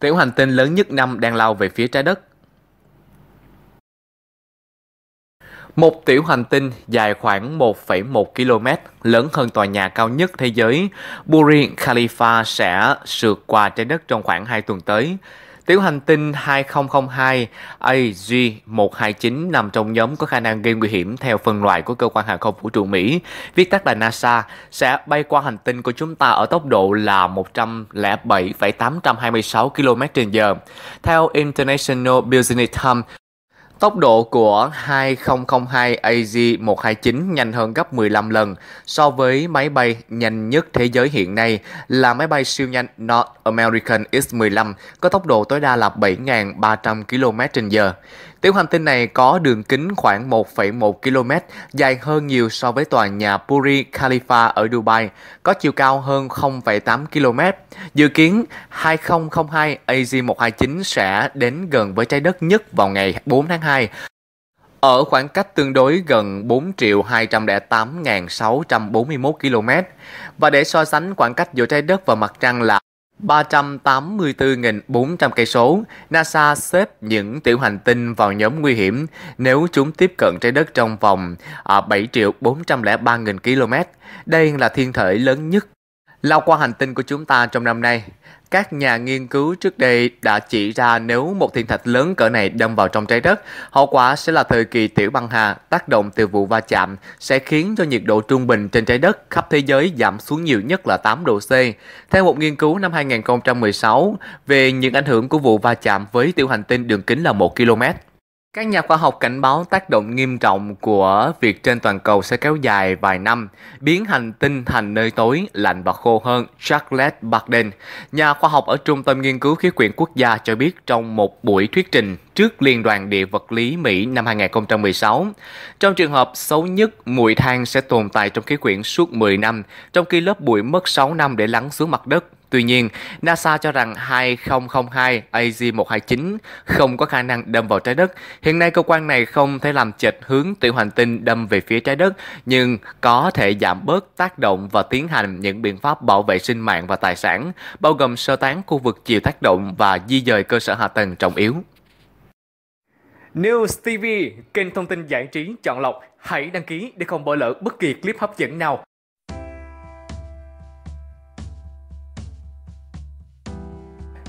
Tiểu hành tinh lớn nhất năm đang lao về phía trái đất. Một tiểu hành tinh dài khoảng 1,1 km, lớn hơn tòa nhà cao nhất thế giới, Burj Khalifa sẽ sượt qua trái đất trong khoảng 2 tuần tới. Tiểu hành tinh 2002 AG129 nằm trong nhóm có khả năng gây nguy hiểm theo phân loại của Cơ quan Hàng không Vũ trụ Mỹ, viết tắt là NASA, sẽ bay qua hành tinh của chúng ta ở tốc độ là 107,826 km h Theo International Business Times, Tốc độ của 2002 AZ-129 nhanh hơn gấp 15 lần so với máy bay nhanh nhất thế giới hiện nay là máy bay siêu nhanh North American X-15 có tốc độ tối đa là 7.300 km/h. Tiểu hành tinh này có đường kính khoảng 1,1 km, dài hơn nhiều so với tòa nhà Puri Khalifa ở Dubai, có chiều cao hơn 0,8 km. Dự kiến 2002 AZ-129 sẽ đến gần với trái đất nhất vào ngày 4 tháng 2 2 ở khoảng cách tương đối gần 4 triệu 208.641 km và để so sánh khoảng cách giữa trái đất và mặt trăng là 384.400 cây số, NASA xếp những tiểu hành tinh vào nhóm nguy hiểm nếu chúng tiếp cận trái đất trong vòng 7 403.000 km. Đây là thiên thể lớn nhất Lao qua hành tinh của chúng ta trong năm nay, các nhà nghiên cứu trước đây đã chỉ ra nếu một thiên thạch lớn cỡ này đâm vào trong trái đất, hậu quả sẽ là thời kỳ tiểu băng hà, tác động từ vụ va chạm sẽ khiến cho nhiệt độ trung bình trên trái đất khắp thế giới giảm xuống nhiều nhất là 8 độ C. Theo một nghiên cứu năm 2016 về những ảnh hưởng của vụ va chạm với tiểu hành tinh đường kính là 1 km. Các nhà khoa học cảnh báo tác động nghiêm trọng của việc trên toàn cầu sẽ kéo dài vài năm, biến hành tinh thành nơi tối, lạnh và khô hơn, Charles Barden, nhà khoa học ở Trung tâm Nghiên cứu Khí quyển Quốc gia cho biết trong một buổi thuyết trình trước Liên đoàn Địa vật lý Mỹ năm 2016. Trong trường hợp xấu nhất, mùi than sẽ tồn tại trong khí quyển suốt 10 năm, trong khi lớp bụi mất 6 năm để lắng xuống mặt đất Tuy nhiên, NASA cho rằng 2002 AZ-129 không có khả năng đâm vào trái đất. Hiện nay, cơ quan này không thể làm chệch hướng tiểu hành tinh đâm về phía trái đất, nhưng có thể giảm bớt tác động và tiến hành những biện pháp bảo vệ sinh mạng và tài sản, bao gồm sơ tán khu vực chịu tác động và di dời cơ sở hạ tầng trọng yếu. News TV, kênh thông tin giải trí chọn lọc. Hãy đăng ký để không bỏ lỡ bất kỳ clip hấp dẫn nào.